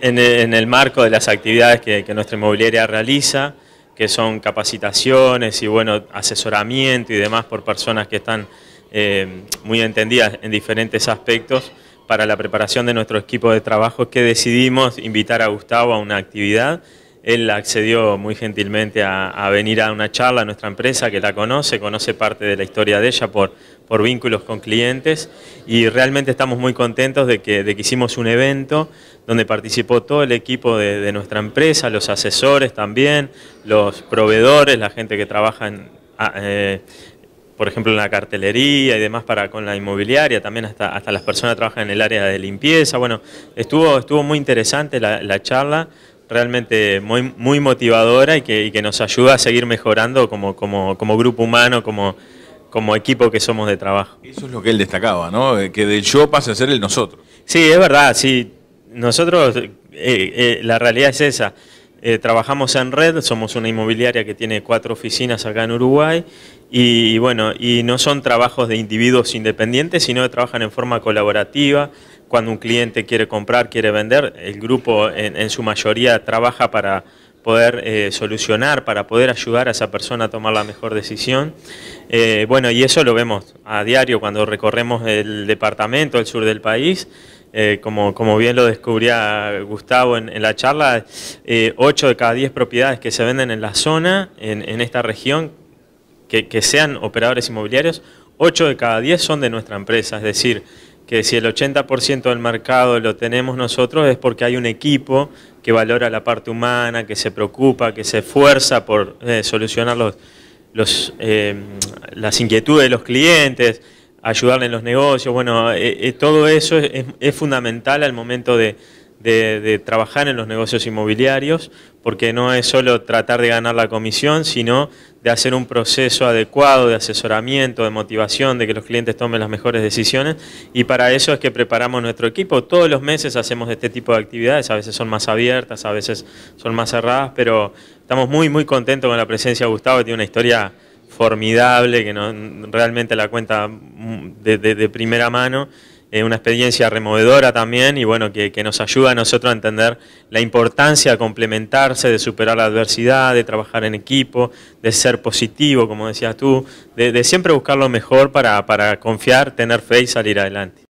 en, el marco de las actividades que, nuestra inmobiliaria realiza, que son capacitaciones y bueno, asesoramiento y demás por personas que están eh, muy entendidas en diferentes aspectos para la preparación de nuestro equipo de trabajo, que decidimos invitar a Gustavo a una actividad él accedió muy gentilmente a, venir a una charla a nuestra empresa que la conoce, conoce parte de la historia de ella por, por vínculos con clientes y realmente estamos muy contentos de que, hicimos un evento donde participó todo el equipo de, nuestra empresa, los asesores también, los proveedores, la gente que trabaja eh, por ejemplo, en la cartelería y demás para con la inmobiliaria, también hasta, hasta las personas que trabajan en el área de limpieza. Bueno, estuvo, estuvo muy interesante la, la charla, realmente muy, muy motivadora y que, que nos ayuda a seguir mejorando como, como, como grupo humano, como, como equipo que somos de trabajo. Eso es lo que él destacaba, ¿no? Que del yo pase a ser el nosotros. Sí, es verdad, sí. Nosotros, eh, eh, la realidad es esa. Eh, trabajamos en red, somos una inmobiliaria que tiene cuatro oficinas acá en Uruguay y bueno, y no son trabajos de individuos independientes, sino que trabajan en forma colaborativa. Cuando un cliente quiere comprar, quiere vender, el grupo en, su mayoría trabaja para poder eh, solucionar, para poder ayudar a esa persona a tomar la mejor decisión. Eh, bueno, y eso lo vemos a diario cuando recorremos el departamento, el sur del país. Eh, como, como, bien lo descubría Gustavo en, la charla, eh, 8 de cada 10 propiedades que se venden en la zona, en, esta región, que, sean operadores inmobiliarios, 8 de cada 10 son de nuestra empresa. Es decir, que si el 80% del mercado lo tenemos nosotros es porque hay un equipo que valora la parte humana, que se preocupa, que se esfuerza por eh, solucionar los eh, las inquietudes de los clientes ayudarle en los negocios, bueno, eh, eh, todo eso es, fundamental al momento de, de, trabajar en los negocios inmobiliarios, porque no es solo tratar de ganar la comisión, sino de hacer un proceso adecuado de asesoramiento, de motivación, de que los clientes tomen las mejores decisiones, y para eso es que preparamos nuestro equipo. Todos los meses hacemos este tipo de actividades, a veces son más abiertas, a veces son más cerradas, pero estamos muy, muy contentos con la presencia de Gustavo, tiene una historia formidable, que no, realmente la cuenta mm, de, primera mano, eh, una experiencia removedora también y bueno, que, nos ayuda a nosotros a entender la importancia de complementarse, de superar la adversidad, de trabajar en equipo, de ser positivo, como decías tú, de, siempre buscar lo mejor para, para confiar, tener fe y salir adelante.